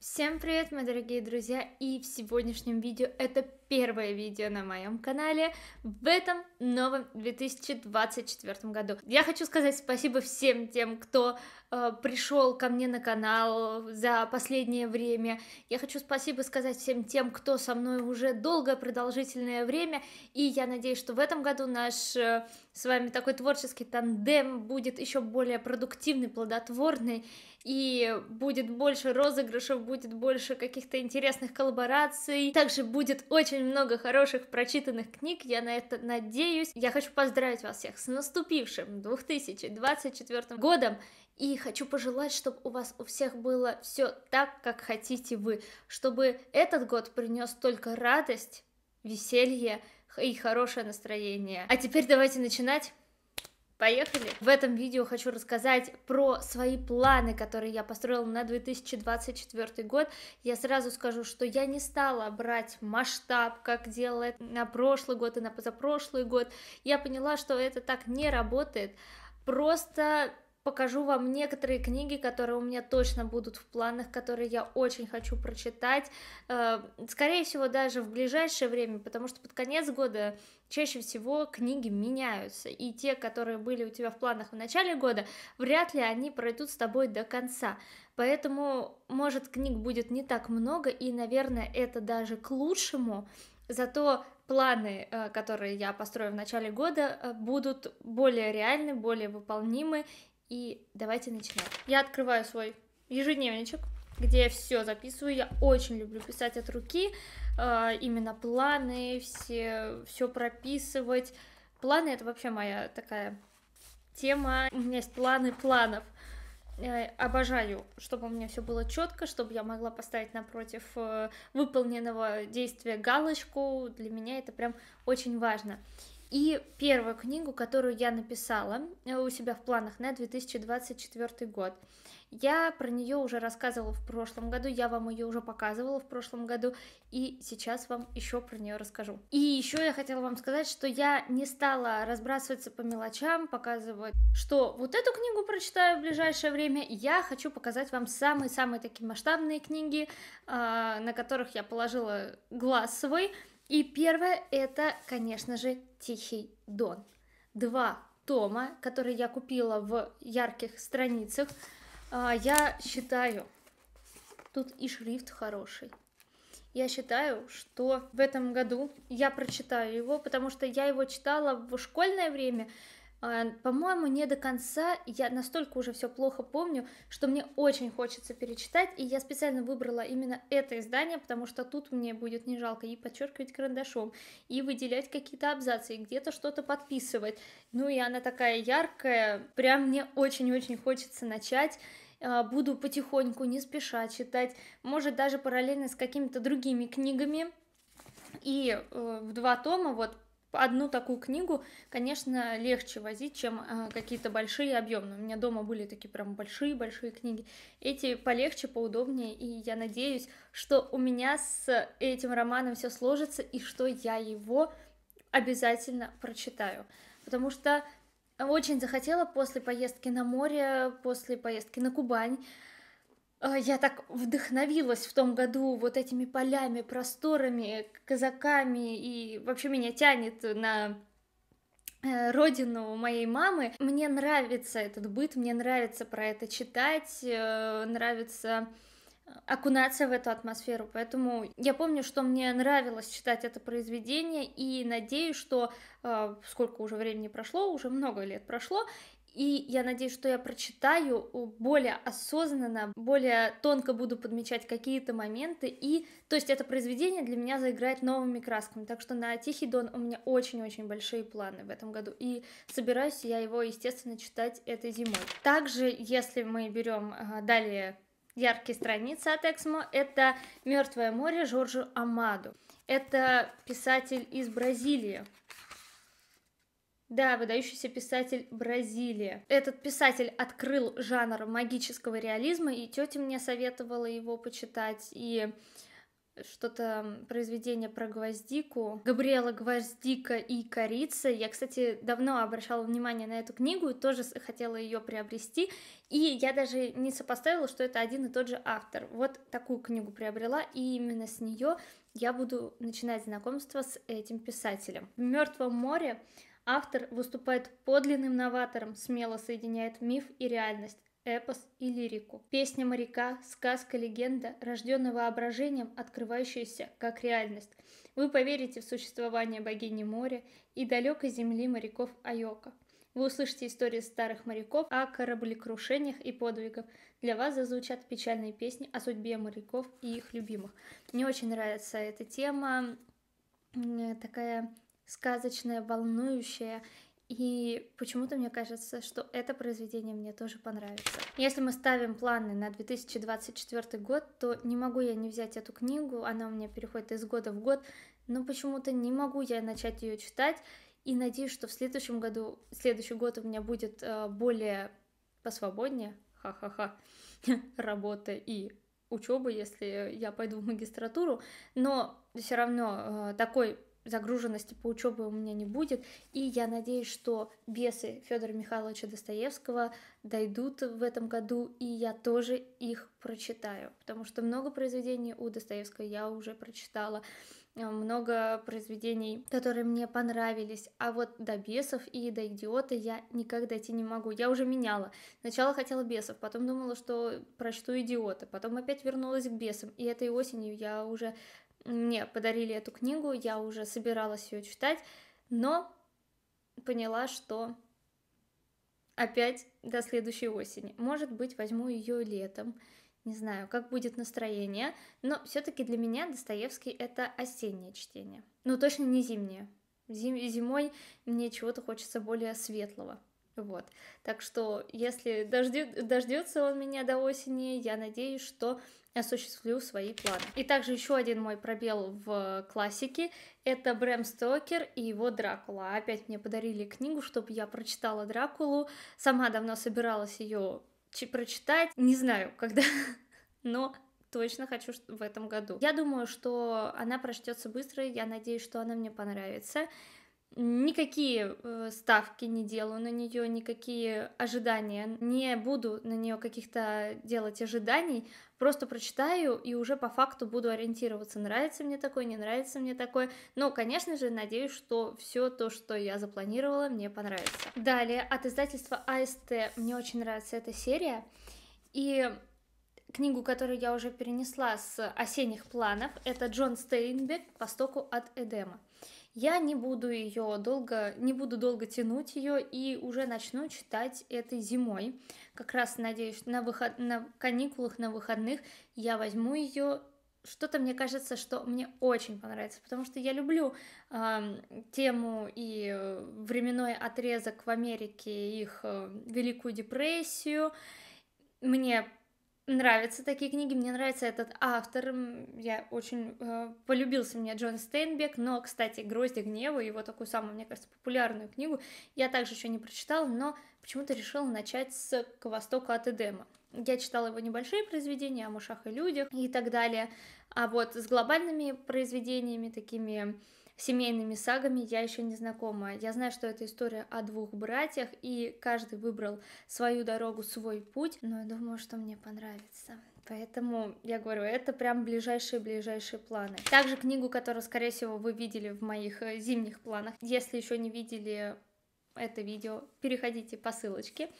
Всем привет, мои дорогие друзья, и в сегодняшнем видео это первое видео на моем канале в этом новом 2024 году. Я хочу сказать спасибо всем тем, кто э, пришел ко мне на канал за последнее время. Я хочу спасибо сказать всем тем, кто со мной уже долгое продолжительное время, и я надеюсь, что в этом году наш э, с вами такой творческий тандем будет еще более продуктивный, плодотворный, и будет больше розыгрышев, будет больше каких-то интересных коллабораций, также будет очень очень много хороших прочитанных книг, я на это надеюсь. Я хочу поздравить вас всех с наступившим 2024 годом и хочу пожелать, чтобы у вас у всех было все так, как хотите вы, чтобы этот год принес только радость, веселье и хорошее настроение. А теперь давайте начинать. Поехали! В этом видео хочу рассказать про свои планы, которые я построила на 2024 год. Я сразу скажу, что я не стала брать масштаб, как делала на прошлый год и на позапрошлый год. Я поняла, что это так не работает. Просто покажу вам некоторые книги, которые у меня точно будут в планах, которые я очень хочу прочитать. Э, скорее всего, даже в ближайшее время, потому что под конец года чаще всего книги меняются. И те, которые были у тебя в планах в начале года, вряд ли они пройдут с тобой до конца. Поэтому, может, книг будет не так много, и, наверное, это даже к лучшему. Зато планы, э, которые я построю в начале года, э, будут более реальны, более выполнимы, и давайте начинать. Я открываю свой ежедневничек, где я все записываю. Я очень люблю писать от руки, а, именно планы, все, все прописывать. Планы — это вообще моя такая тема. У меня есть планы планов. Я обожаю, чтобы у меня все было четко, чтобы я могла поставить напротив э, выполненного действия галочку. Для меня это прям очень важно. И первую книгу, которую я написала э, у себя в планах на 2024 год. Я про нее уже рассказывала в прошлом году, я вам ее уже показывала в прошлом году, и сейчас вам еще про нее расскажу. И еще я хотела вам сказать, что я не стала разбрасываться по мелочам, показывать, что вот эту книгу прочитаю в ближайшее время. Я хочу показать вам самые-самые такие масштабные книги, а, на которых я положила глаз свой, и первое это, конечно же, Тихий Дон. Два тома, которые я купила в ярких страницах. А, я считаю, тут и шрифт хороший. Я считаю, что в этом году я прочитаю его, потому что я его читала в школьное время, а, по-моему, не до конца. Я настолько уже все плохо помню, что мне очень хочется перечитать. И я специально выбрала именно это издание, потому что тут мне будет не жалко и подчеркивать карандашом, и выделять какие-то абзацы, и где-то что-то подписывать. Ну и она такая яркая. Прям мне очень-очень хочется начать а, буду потихоньку, не спеша читать, может даже параллельно с какими-то другими книгами. И э, в два тома вот одну такую книгу, конечно, легче возить, чем э, какие-то большие объемные. У меня дома были такие прям большие-большие книги. Эти полегче, поудобнее, и я надеюсь, что у меня с этим романом все сложится, и что я его обязательно прочитаю. Потому что очень захотела после поездки на море, после поездки на Кубань, а, я так вдохновилась в том году вот этими полями, просторами, казаками, и вообще меня тянет на э, родину моей мамы. Мне нравится этот быт, мне нравится про это читать, э, нравится окунаться в эту атмосферу. Поэтому я помню, что мне нравилось читать это произведение, и надеюсь, что э, сколько уже времени прошло, уже много лет прошло, и я надеюсь, что я прочитаю более осознанно, более тонко буду подмечать какие-то моменты. И, то есть, это произведение для меня заиграет новыми красками. Так что на «Тихий дон» у меня очень-очень большие планы в этом году. И собираюсь я его, естественно, читать этой зимой. Также, если мы берем а, далее яркие страницы от Эксмо, это «Мертвое море» Жоржу Амаду. Это писатель из Бразилии. Да, выдающийся писатель Бразилия. Этот писатель открыл жанр магического реализма, и тетя мне советовала его почитать, и что-то произведение про гвоздику. Габриэла Гвоздика и корица. Я, кстати, давно обращала внимание на эту книгу, и тоже хотела ее приобрести. И я даже не сопоставила, что это один и тот же автор. Вот такую книгу приобрела, и именно с нее я буду начинать знакомство с этим писателем. В Мертвом море Автор выступает подлинным новатором, смело соединяет миф и реальность, эпос и лирику. Песня моряка, сказка-легенда, рожденная воображением, открывающаяся как реальность. Вы поверите в существование богини моря и далекой земли моряков Айока. Вы услышите истории старых моряков о кораблекрушениях и подвигах. Для вас зазвучат печальные песни о судьбе моряков и их любимых. Мне очень нравится эта тема, такая сказочное, волнующее. И почему-то мне кажется, что это произведение мне тоже понравится. Если мы ставим планы на 2024 год, то не могу я не взять эту книгу, она у меня переходит из года в год, но почему-то не могу я начать ее читать. И надеюсь, что в следующем году, следующий год у меня будет э, более посвободнее, ха-ха-ха, работа и учеба, если я пойду в магистратуру, но все равно э, такой загруженности по учебе у меня не будет. И я надеюсь, что бесы Федора Михайловича Достоевского дойдут в этом году, и я тоже их прочитаю. Потому что много произведений у Достоевского я уже прочитала, э, много произведений, которые мне понравились. А вот до бесов и до идиота я никогда идти не могу. Я уже меняла. Сначала хотела бесов, потом думала, что прочту идиота, потом опять вернулась к бесам. И этой осенью я уже мне подарили эту книгу, я уже собиралась ее читать, но поняла, что опять до следующей осени. Может быть, возьму ее летом. Не знаю, как будет настроение, но все-таки для меня Достоевский это осеннее чтение. Ну, точно не зимнее. Зим зимой мне чего-то хочется более светлого. Вот. Так что, если дождется он меня до осени, я надеюсь, что осуществлю свои планы. И также еще один мой пробел в классике — это Брэм Стокер и его Дракула. Опять мне подарили книгу, чтобы я прочитала Дракулу. Сама давно собиралась ее прочитать. Не знаю, когда, но точно хочу в этом году. Я думаю, что она прочтется быстро, я надеюсь, что она мне понравится никакие э, ставки не делаю на нее, никакие ожидания, не буду на нее каких-то делать ожиданий, просто прочитаю и уже по факту буду ориентироваться, нравится мне такое, не нравится мне такое. Но, конечно же, надеюсь, что все то, что я запланировала, мне понравится. Далее, от издательства АСТ мне очень нравится эта серия. И книгу, которую я уже перенесла с осенних планов, это Джон Стейнбек «По от Эдема». Я не буду ее долго, не буду долго тянуть ее и уже начну читать этой зимой. Как раз надеюсь, на, выход, на каникулах, на выходных я возьму ее что-то мне кажется, что мне очень понравится, потому что я люблю э, тему и э, временной отрезок в Америке, их э, Великую депрессию. Мне нравятся такие книги, мне нравится этот автор, я очень э, полюбился мне Джон Стейнбек, но, кстати, «Грозди гнева», его такую самую, мне кажется, популярную книгу, я также еще не прочитала, но почему-то решила начать с «К востоку от Эдема». Я читала его небольшие произведения о мышах и людях и так далее, а вот с глобальными произведениями, такими семейными сагами я еще не знакома. Я знаю, что это история о двух братьях, и каждый выбрал свою дорогу, свой путь, но я думаю, что мне понравится. Поэтому я говорю, это прям ближайшие-ближайшие планы. Также книгу, которую, скорее всего, вы видели в моих э, зимних планах. Если еще не видели это видео, переходите по ссылочке.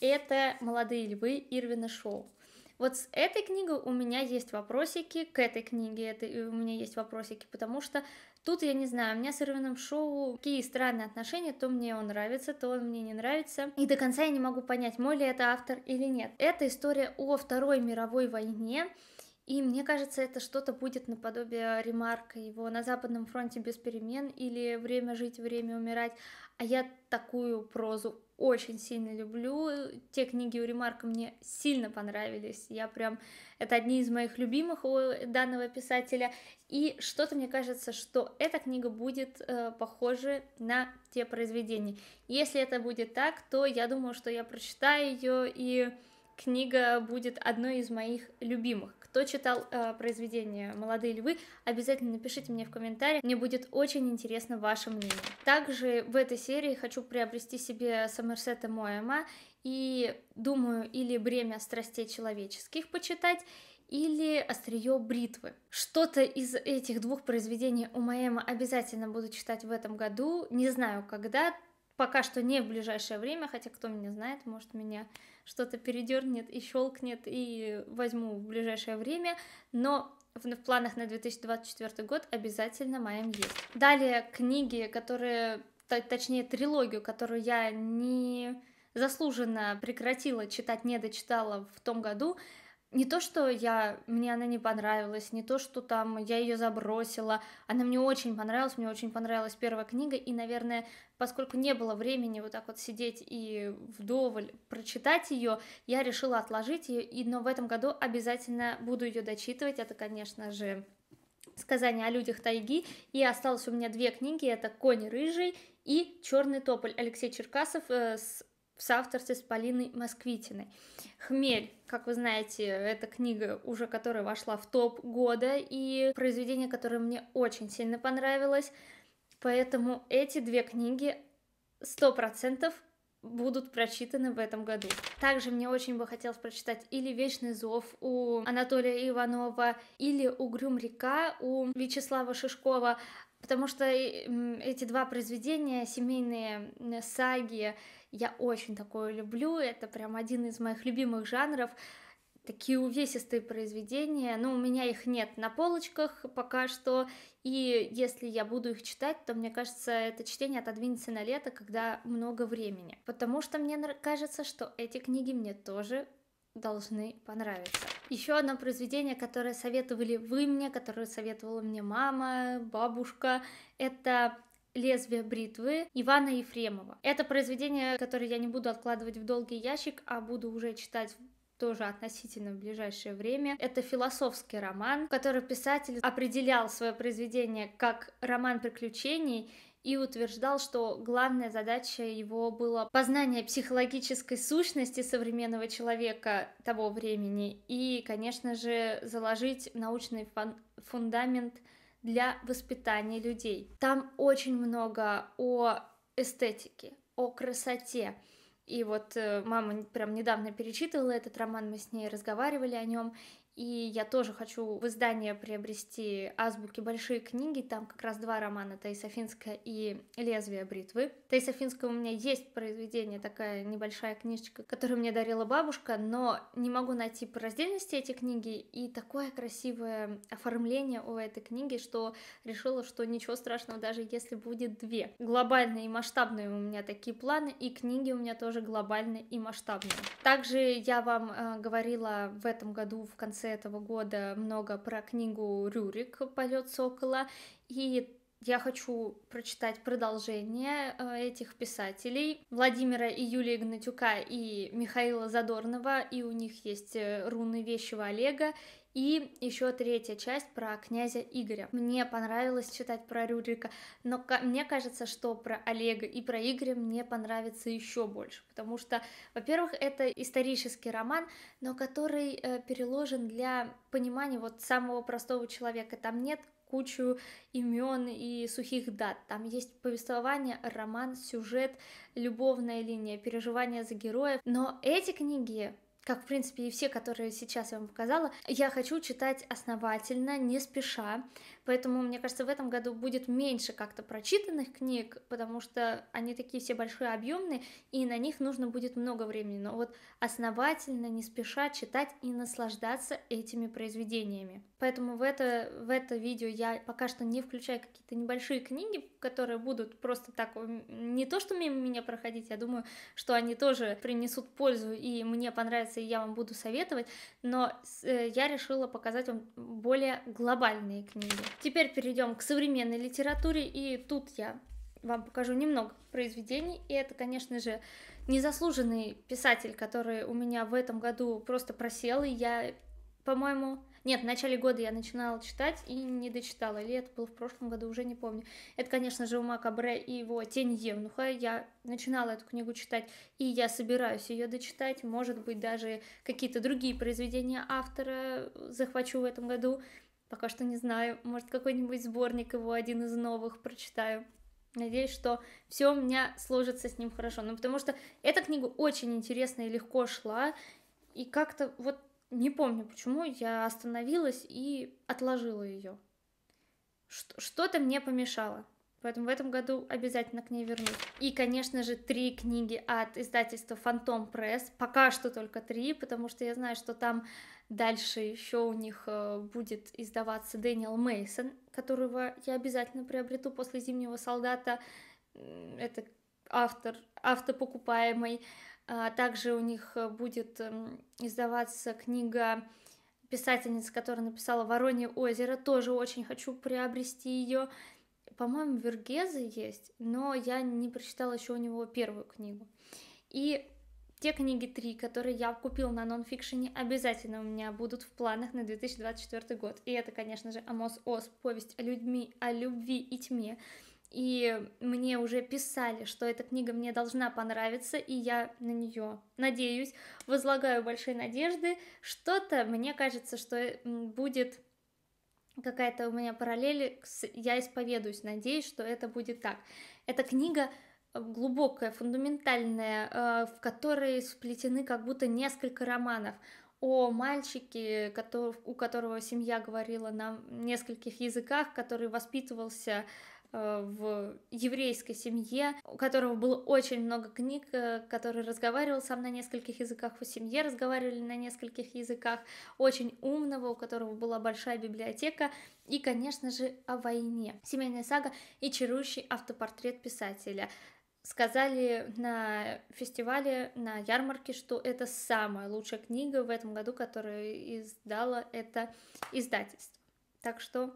Это «Молодые львы» Ирвина Шоу. Вот с этой книгой у меня есть вопросики, к этой книге это, у меня есть вопросики, потому что тут, я не знаю, у меня с Ирвином Шоу какие странные отношения, то мне он нравится, то он мне не нравится, и до конца я не могу понять, мой ли это автор или нет. Это история о Второй мировой войне, и мне кажется, это что-то будет наподобие ремарка его «На западном фронте без перемен» или «Время жить, время умирать», а я такую прозу очень сильно люблю. Те книги у Ремарка мне сильно понравились. Я прям... Это одни из моих любимых у данного писателя. И что-то мне кажется, что эта книга будет э, похожа на те произведения. Если это будет так, то я думаю, что я прочитаю ее, и книга будет одной из моих любимых кто читал э, произведение «Молодые львы», обязательно напишите мне в комментариях, мне будет очень интересно ваше мнение. Также в этой серии хочу приобрести себе Сомерсета Моэма и, думаю, или «Бремя страстей человеческих» почитать, или «Острие бритвы». Что-то из этих двух произведений у Моэма обязательно буду читать в этом году, не знаю когда, пока что не в ближайшее время, хотя кто меня знает, может меня что-то передернет и щелкнет, и возьму в ближайшее время, но в, в планах на 2024 год обязательно моем есть. Далее книги, которые, точнее трилогию, которую я не заслуженно прекратила читать, не дочитала в том году, не то, что я, мне она не понравилась, не то, что там я ее забросила, она мне очень понравилась, мне очень понравилась первая книга, и, наверное, поскольку не было времени вот так вот сидеть и вдоволь прочитать ее, я решила отложить ее, и, но в этом году обязательно буду ее дочитывать, это, конечно же, сказание о людях тайги, и осталось у меня две книги, это «Конь рыжий» и «Черный тополь» Алексей Черкасов э, с в соавторстве с Полиной Москвитиной. «Хмель», как вы знаете, это книга уже которая вошла в топ года, и произведение, которое мне очень сильно понравилось, поэтому эти две книги 100% будут прочитаны в этом году. Также мне очень бы хотелось прочитать или «Вечный зов» у Анатолия Иванова, или «Угрюм река» у Вячеслава Шишкова, Потому что э, эти два произведения, семейные саги, я очень такое люблю. Это прям один из моих любимых жанров. Такие увесистые произведения, но ну, у меня их нет на полочках пока что, и если я буду их читать, то мне кажется, это чтение отодвинется на лето, когда много времени, потому что мне кажется, что эти книги мне тоже должны понравиться. Еще одно произведение, которое советовали вы мне, которое советовала мне мама, бабушка, это «Лезвие бритвы» Ивана Ефремова. Это произведение, которое я не буду откладывать в долгий ящик, а буду уже читать тоже относительно в ближайшее время. Это философский роман, в который писатель определял свое произведение как роман приключений и утверждал, что главная задача его было познание психологической сущности современного человека того времени и, конечно же, заложить научный фундамент для воспитания людей. Там очень много о эстетике, о красоте. И вот э, мама прям недавно перечитывала этот роман, мы с ней разговаривали о нем, и я тоже хочу в издание приобрести азбуки «Большие книги». Там как раз два романа «Таисофинская» и «Лезвие бритвы». «Таисофинская» у меня есть произведение, такая небольшая книжечка, которую мне дарила бабушка, но не могу найти по раздельности эти книги. И такое красивое оформление у этой книги, что решила, что ничего страшного, даже если будет две. Глобальные и масштабные у меня такие планы, и книги у меня тоже глобальные и масштабные. Также я вам э, говорила в этом году в конце конце этого года много про книгу «Рюрик. Полет сокола», и я хочу прочитать продолжение э, этих писателей Владимира и Юлии Гнатюка и Михаила Задорнова, и у них есть э, руны вещего Олега, и еще третья часть про князя Игоря. Мне понравилось читать про Рюрика, но мне кажется, что про Олега и про Игоря мне понравится еще больше, потому что, во-первых, это исторический роман, но который э, переложен для понимания вот самого простого человека. Там нет кучу имен и сухих дат. Там есть повествование, роман, сюжет, любовная линия, переживания за героев. Но эти книги как, в принципе, и все, которые сейчас я вам показала, я хочу читать основательно, не спеша, поэтому, мне кажется, в этом году будет меньше как-то прочитанных книг, потому что они такие все большие, объемные, и на них нужно будет много времени, но вот основательно, не спеша читать и наслаждаться этими произведениями. Поэтому в это, в это видео я пока что не включаю какие-то небольшие книги, которые будут просто так, не то что мимо меня проходить, я думаю, что они тоже принесут пользу и мне понравится понравится, и я вам буду советовать, но э, я решила показать вам более глобальные книги. Теперь перейдем к современной литературе, и тут я вам покажу немного произведений, и это, конечно же, незаслуженный писатель, который у меня в этом году просто просел, и я, по-моему, нет, в начале года я начинала читать и не дочитала, или это было в прошлом году, уже не помню. Это, конечно же, Ума Кабре и его «Тень Евнуха». Я начинала эту книгу читать, и я собираюсь ее дочитать. Может быть, даже какие-то другие произведения автора захвачу в этом году. Пока что не знаю, может, какой-нибудь сборник его, один из новых, прочитаю. Надеюсь, что все у меня сложится с ним хорошо. Ну, потому что эта книга очень интересная и легко шла. И как-то вот не помню, почему я остановилась и отложила ее. Что-то мне помешало. Поэтому в этом году обязательно к ней вернусь. И, конечно же, три книги от издательства Фантом Пресс. Пока что только три, потому что я знаю, что там дальше еще у них э, будет издаваться Дэниел Мейсон, которого я обязательно приобрету после Зимнего солдата. Это автор, автопокупаемый. покупаемый а, также у них э, будет эм, издаваться книга писательница, которая написала «Воронье озеро», тоже очень хочу приобрести ее. По-моему, Вергеза есть, но я не прочитала еще у него первую книгу. И те книги три, которые я купил на нонфикшене, обязательно у меня будут в планах на 2024 год. И это, конечно же, Амос Ос, повесть о людьми, о любви и тьме и мне уже писали, что эта книга мне должна понравиться, и я на нее надеюсь, возлагаю большие надежды. Что-то, мне кажется, что э, будет какая-то у меня параллель, я исповедуюсь, надеюсь, что это будет так. Эта книга э, глубокая, фундаментальная, э, в которой сплетены как будто несколько романов о мальчике, у которого семья говорила на нескольких языках, который воспитывался Э, в еврейской семье, у которого было очень много книг, э, который разговаривал сам на нескольких языках, в семье разговаривали на нескольких языках, очень умного, у которого была большая библиотека, и, конечно же, о войне. Семейная сага и чарующий автопортрет писателя сказали на фестивале, на ярмарке, что это самая лучшая книга в этом году, которую издало это издательство. Так что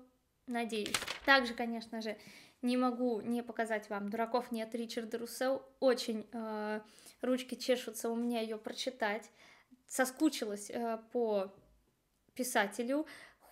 надеюсь. Также, конечно же, не могу не показать вам. Дураков нет Ричарда Руссел. Очень э, ручки чешутся у меня ее прочитать. Соскучилась э, по писателю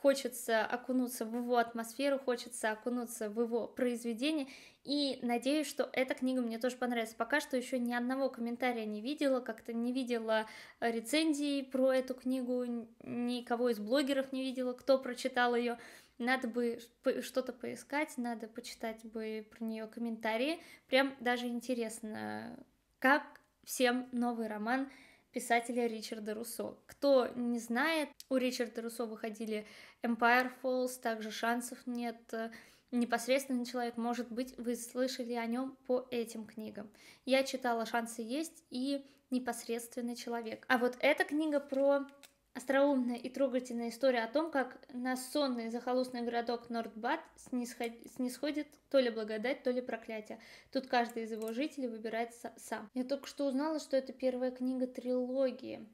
хочется окунуться в его атмосферу, хочется окунуться в его произведение, и надеюсь, что эта книга мне тоже понравится. Пока что еще ни одного комментария не видела, как-то не видела рецензии про эту книгу, никого из блогеров не видела, кто прочитал ее. Надо бы что-то поискать, надо почитать бы про нее комментарии. Прям даже интересно, как всем новый роман писателя Ричарда Руссо. Кто не знает, у Ричарда Руссо выходили Empire Falls, также шансов нет. Э, непосредственный человек, может быть, вы слышали о нем по этим книгам. Я читала «Шансы есть» и «Непосредственный человек». А вот эта книга про остроумная и трогательная история о том, как на сонный захолустный городок Нордбад снисходит то ли благодать, то ли проклятие. Тут каждый из его жителей выбирает сам. Я только что узнала, что это первая книга трилогии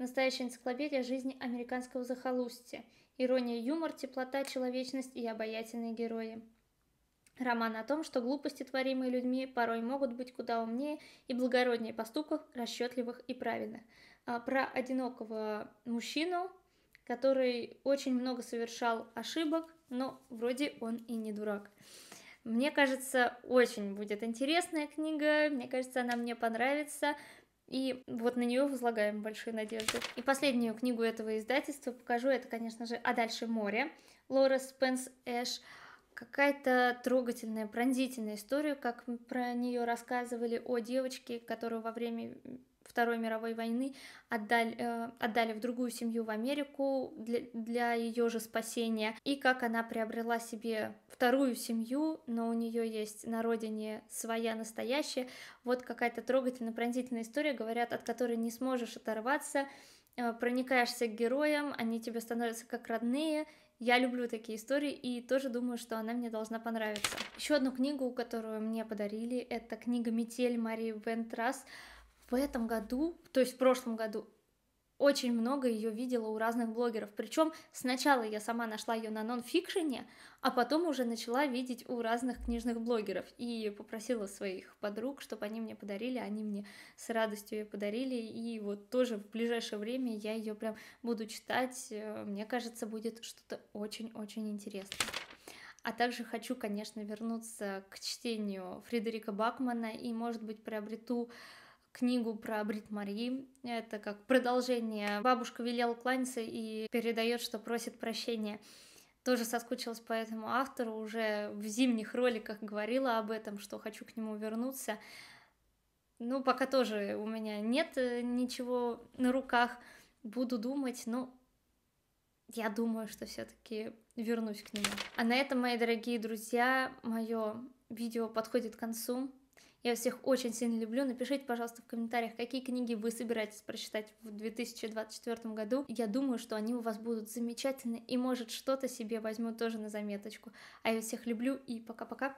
Настоящая энциклопедия жизни американского захолустья. Ирония, юмор, теплота, человечность и обаятельные герои. Роман о том, что глупости, творимые людьми, порой могут быть куда умнее и благороднее поступков, расчетливых и правильных. А, про одинокого мужчину, который очень много совершал ошибок, но вроде он и не дурак. Мне кажется, очень будет интересная книга, мне кажется, она мне понравится. И вот на нее возлагаем большие надежды. И последнюю книгу этого издательства покажу. Это, конечно же, «А дальше море» Лора Спенс Эш. Какая-то трогательная, пронзительная история, как про нее рассказывали о девочке, которую во время Второй мировой войны отдали, э, отдали в другую семью в Америку для, для ее же спасения, и как она приобрела себе вторую семью, но у нее есть на родине своя настоящая. Вот какая-то трогательно-пронзительная история, говорят, от которой не сможешь оторваться, э, проникаешься к героям, они тебе становятся как родные, я люблю такие истории и тоже думаю, что она мне должна понравиться. Еще одну книгу, которую мне подарили, это книга «Метель» Марии Вентрас в этом году, то есть в прошлом году, очень много ее видела у разных блогеров. Причем сначала я сама нашла ее на нонфикшене, а потом уже начала видеть у разных книжных блогеров и попросила своих подруг, чтобы они мне подарили, они мне с радостью ее подарили, и вот тоже в ближайшее время я ее прям буду читать, э, мне кажется, будет что-то очень-очень интересное. А также хочу, конечно, вернуться к чтению Фредерика Бакмана и, может быть, приобрету книгу про Брит Мари. Это как продолжение. Бабушка велела кланяться и передает, что просит прощения. Тоже соскучилась по этому автору, уже в зимних роликах говорила об этом, что хочу к нему вернуться. Ну, пока тоже у меня нет э, ничего на руках. Буду думать, но я думаю, что все-таки вернусь к нему. А на этом, мои дорогие друзья, мое видео подходит к концу. Я всех очень сильно люблю. Напишите, пожалуйста, в комментариях, какие книги вы собираетесь прочитать в 2024 году. Я думаю, что они у вас будут замечательны и, может, что-то себе возьму тоже на заметочку. А я всех люблю и пока-пока.